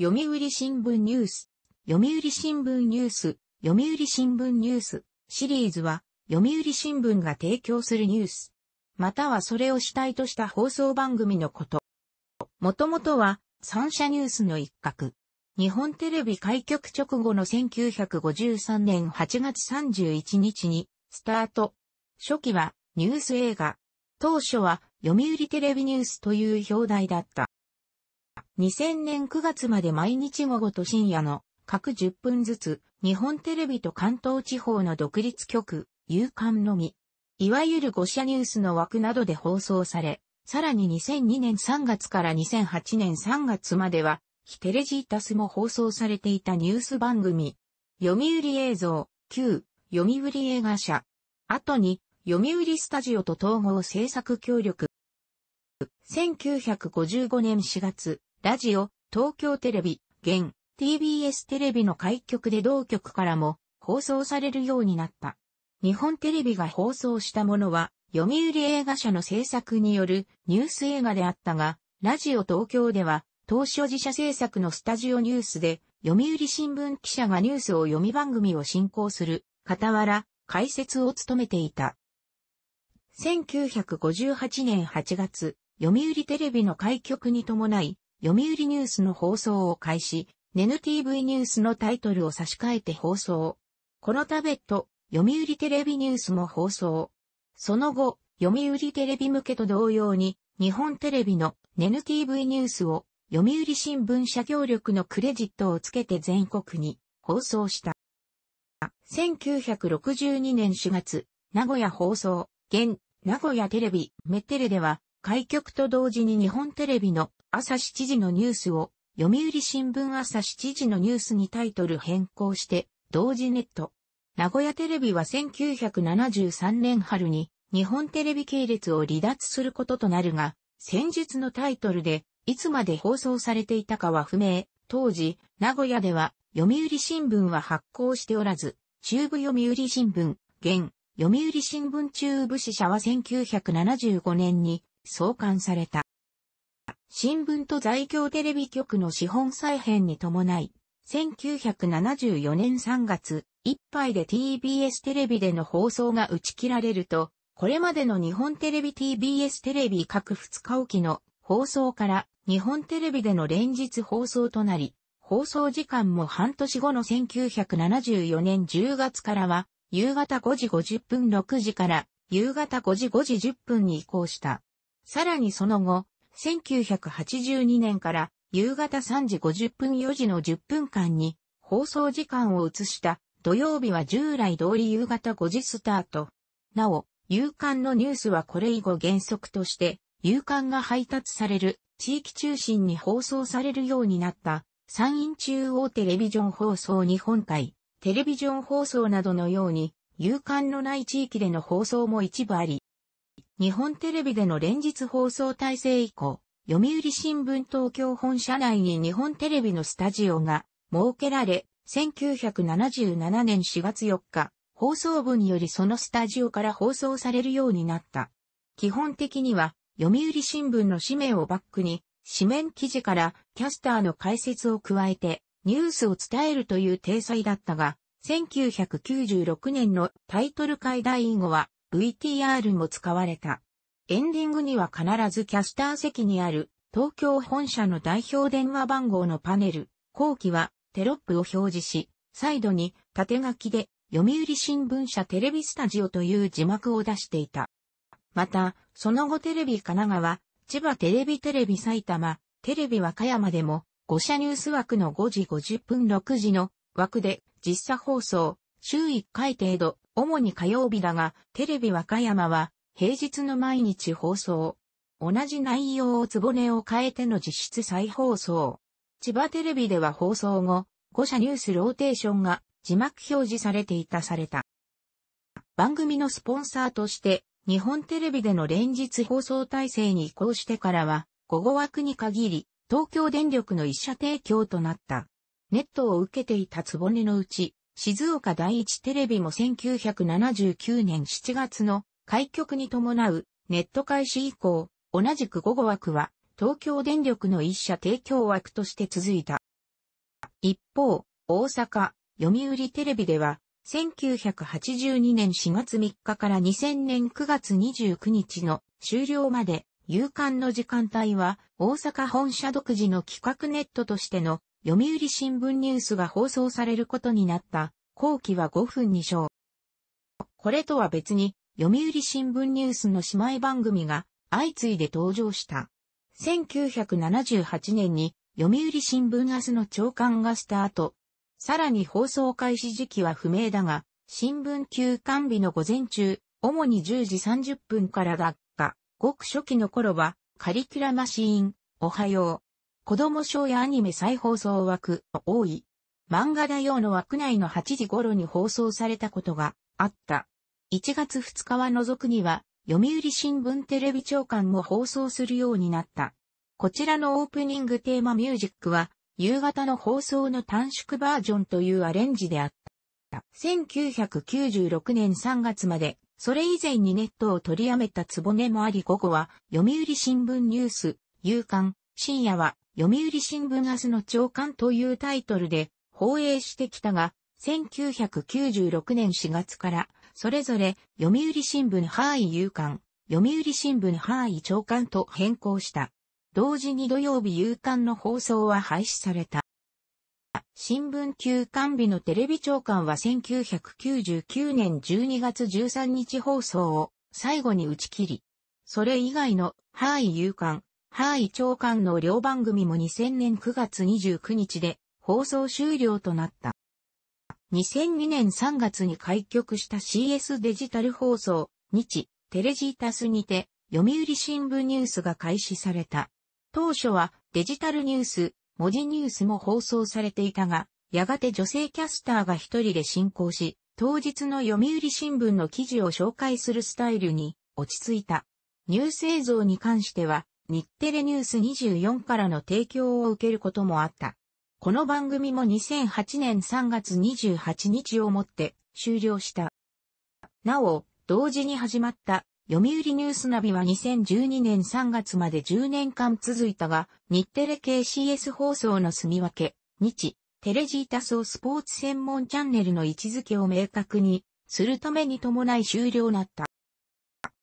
読売新聞ニュース、読売新聞ニュース、読売新聞ニュースシリーズは、読売新聞が提供するニュース、またはそれを主体とした放送番組のこと。もともとは、三社ニュースの一角。日本テレビ開局直後の1953年8月31日に、スタート。初期は、ニュース映画。当初は、読売テレビニュースという表題だった。2000年9月まで毎日午後と深夜の各10分ずつ、日本テレビと関東地方の独立局、夕刊のみ、いわゆる5社ニュースの枠などで放送され、さらに2002年3月から2008年3月までは、ヒテレジータスも放送されていたニュース番組、読売映像、旧、読売映画社、後に、読売スタジオと統合制作協力。1955年4月、ラジオ、東京テレビ、現、TBS テレビの開局で同局からも放送されるようになった。日本テレビが放送したものは、読売映画社の制作によるニュース映画であったが、ラジオ東京では、当初自社制作のスタジオニュースで、読売新聞記者がニュースを読み番組を進行する、傍ら、解説を務めていた。1958年8月、読売テレビの開局に伴い、読売ニュースの放送を開始、ネヌ TV ニュースのタイトルを差し替えて放送。このタベット、読売テレビニュースも放送。その後、読売テレビ向けと同様に、日本テレビのネヌ TV ニュースを読売新聞社協力のクレジットをつけて全国に放送した。1962年4月、名古屋放送、現、名古屋テレビ、メッテレでは、開局と同時に日本テレビの朝7時のニュースを読売新聞朝7時のニュースにタイトル変更して、同時ネット。名古屋テレビは1973年春に日本テレビ系列を離脱することとなるが、先日のタイトルでいつまで放送されていたかは不明。当時、名古屋では読売新聞は発行しておらず、中部読売新聞、現、読売新聞中部支社は1975年に創刊された。新聞と在京テレビ局の資本再編に伴い、1974年3月、一杯で TBS テレビでの放送が打ち切られると、これまでの日本テレビ TBS テレビ各2日おきの放送から日本テレビでの連日放送となり、放送時間も半年後の1974年10月からは、夕方5時50分6時から夕方5時5時10分に移行した。さらにその後、1982年から夕方3時50分4時の10分間に放送時間を移した土曜日は従来通り夕方5時スタート。なお、夕刊のニュースはこれ以後原則として夕刊が配達される地域中心に放送されるようになった山陰中央テレビジョン放送日本海、テレビジョン放送などのように、夕刊のない地域での放送も一部あり、日本テレビでの連日放送体制以降、読売新聞東京本社内に日本テレビのスタジオが設けられ、1977年4月4日、放送部によりそのスタジオから放送されるようになった。基本的には、読売新聞の紙面をバックに、紙面記事からキャスターの解説を加えて、ニュースを伝えるという体裁だったが、1996年のタイトル会第以後は、VTR も使われた。エンディングには必ずキャスター席にある東京本社の代表電話番号のパネル、後期はテロップを表示し、サイドに縦書きで読売新聞社テレビスタジオという字幕を出していた。また、その後テレビ神奈川、千葉テレビテレビ埼玉、テレビ和歌山でも5社ニュース枠の5時50分6時の枠で実写放送、週1回程度主に火曜日だが、テレビ和歌山は平日の毎日放送。同じ内容をぼねを変えての実質再放送。千葉テレビでは放送後、5社ニュースローテーションが字幕表示されていたされた。番組のスポンサーとして、日本テレビでの連日放送体制に移行してからは、午後枠に限り、東京電力の一社提供となった。ネットを受けていたつぼねのうち、静岡第一テレビも1979年7月の開局に伴うネット開始以降、同じく午後枠は東京電力の一社提供枠として続いた。一方、大阪、読売テレビでは、1982年4月3日から2000年9月29日の終了まで、夕刊の時間帯は、大阪本社独自の企画ネットとしての読売新聞ニュースが放送されることになった、後期は5分に章。これとは別に、読売新聞ニュースの姉妹番組が相次いで登場した。1978年に読売新聞明日の朝刊がスタート。さらに放送開始時期は不明だが、新聞休刊日の午前中、主に10時30分からだが、ごく初期の頃は、カリキュラマシーン、おはよう、子供賞やアニメ再放送枠、多い。漫画だ用の枠内の8時頃に放送されたことがあった。1月2日は除くには、読売新聞テレビ長官も放送するようになった。こちらのオープニングテーマミュージックは、夕方の放送の短縮バージョンというアレンジであった。1996年3月まで、それ以前にネットを取りやめたつぼねもあり午後は、読売新聞ニュース、夕刊、深夜は読売新聞明日の朝刊というタイトルで放映してきたが、1996年4月から、それぞれ読売新聞範囲夕刊、読売新聞範囲朝刊と変更した。同時に土曜日夕刊の放送は廃止された。新聞休刊日のテレビ長官は1999年12月13日放送を最後に打ち切り、それ以外の範囲夕刊、ハーイ長官の両番組も2000年9月29日で放送終了となった。2002年3月に開局した CS デジタル放送、日、テレジータスにて、読売新聞ニュースが開始された。当初はデジタルニュース、文字ニュースも放送されていたが、やがて女性キャスターが一人で進行し、当日の読売新聞の記事を紹介するスタイルに落ち着いた。ニュース映像に関しては、日テレニュース24からの提供を受けることもあった。この番組も2008年3月28日をもって終了した。なお、同時に始まった読売ニュースナビは2012年3月まで10年間続いたが、日テレ系 CS 放送の住み分け、日、テレジータソースポーツ専門チャンネルの位置づけを明確にするために伴い終了なった。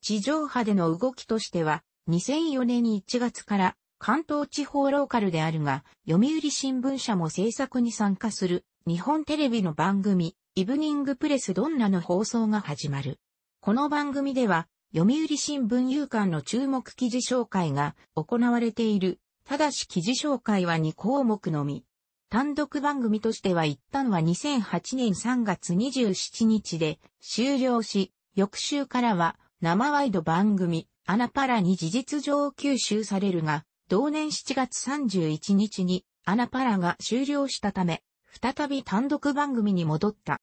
地上波での動きとしては、2004年1月から関東地方ローカルであるが、読売新聞社も制作に参加する日本テレビの番組、イブニングプレスどんなの放送が始まる。この番組では、読売新聞有刊の注目記事紹介が行われている。ただし記事紹介は2項目のみ。単独番組としては一旦は2008年3月27日で終了し、翌週からは生ワイド番組、アナパラに事実上吸収されるが、同年7月31日にアナパラが終了したため、再び単独番組に戻った。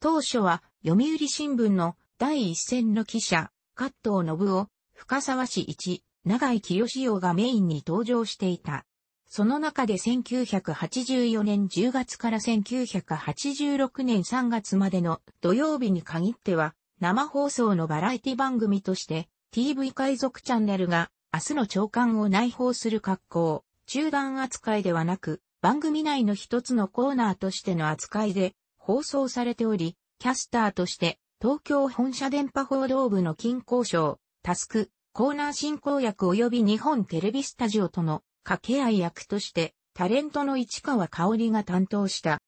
当初は読売新聞の第一線の記者、加藤信夫、深沢氏一、長井清志がメインに登場していた。その中で1984年10月から1986年3月までの土曜日に限っては、生放送のバラエティ番組として、TV 海賊チャンネルが明日の朝刊を内包する格好、中断扱いではなく、番組内の一つのコーナーとしての扱いで放送されており、キャスターとして東京本社電波報道部の金交渉、タスク、コーナー進行役及び日本テレビスタジオとの掛け合い役としてタレントの市川香織が担当した。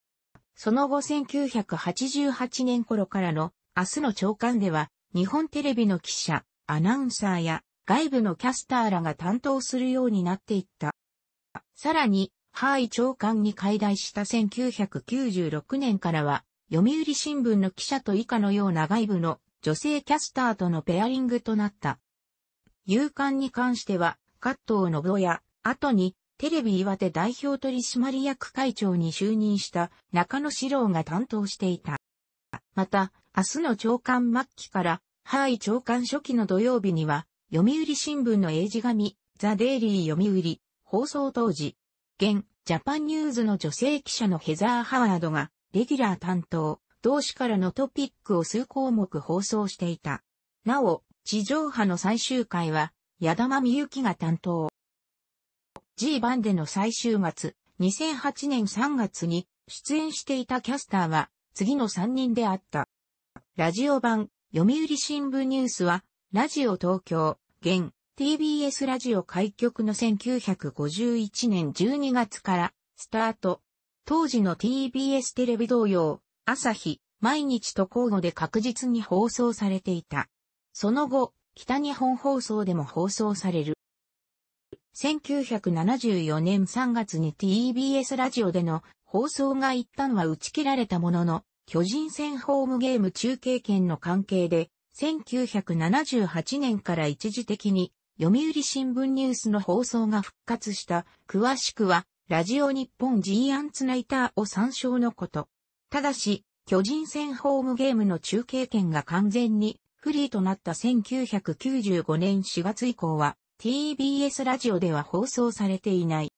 その後1988年頃からの明日の朝刊では日本テレビの記者、アナウンサーや外部のキャスターらが担当するようになっていった。さらに、ハイ長官に解体した1996年からは、読売新聞の記者と以下のような外部の女性キャスターとのペアリングとなった。夕刊に関しては、葛藤の夫や、後にテレビ岩手代表取締役会長に就任した中野史郎が担当していた。また、明日の長官末期からハーイ長官初期の土曜日には、読売新聞の英字紙、ザ・デイリー読売、放送当時、現、ジャパンニューズの女性記者のヘザー・ハワードが、レギュラー担当、同志からのトピックを数項目放送していた。なお、地上波の最終回は、矢玉美幸が担当。G 版での最終月、2008年3月に出演していたキャスターは、次の3人であった。ラジオ版、読売新聞ニュースは、ラジオ東京、現 TBS ラジオ開局の1951年12月からスタート。当時の TBS テレビ同様、朝日、毎日と交互で確実に放送されていた。その後、北日本放送でも放送される。1974年3月に TBS ラジオでの放送が一旦は打ち切られたものの、巨人戦ホームゲーム中継権の関係で、1978年から一時的に読売新聞ニュースの放送が復活した、詳しくは、ラジオ日本 G アンツナイターを参照のこと。ただし、巨人戦ホームゲームの中継権が完全にフリーとなった1995年4月以降は TBS ラジオでは放送されていない。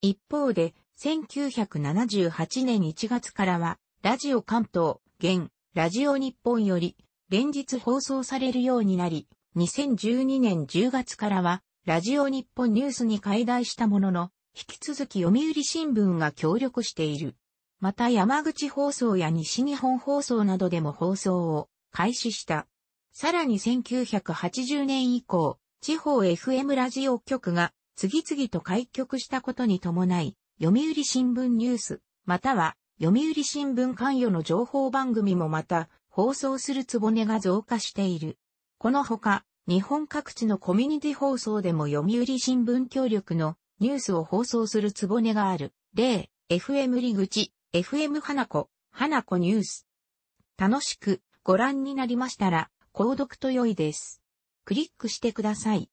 一方で、1978年1月からはラジオ関東、現、ラジオ日本より、連日放送されるようになり、2012年10月からは、ラジオ日本ニュースに解題したものの、引き続き読売新聞が協力している。また山口放送や西日本放送などでも放送を開始した。さらに1980年以降、地方 FM ラジオ局が次々と開局したことに伴い、読売新聞ニュース、または読売新聞関与の情報番組もまた、放送するつぼねが増加している。このほか、日本各地のコミュニティ放送でも読売新聞協力のニュースを放送するつぼねがある。例、FM 入口、FM 花子、花子ニュース。楽しくご覧になりましたら、購読と良いです。クリックしてください。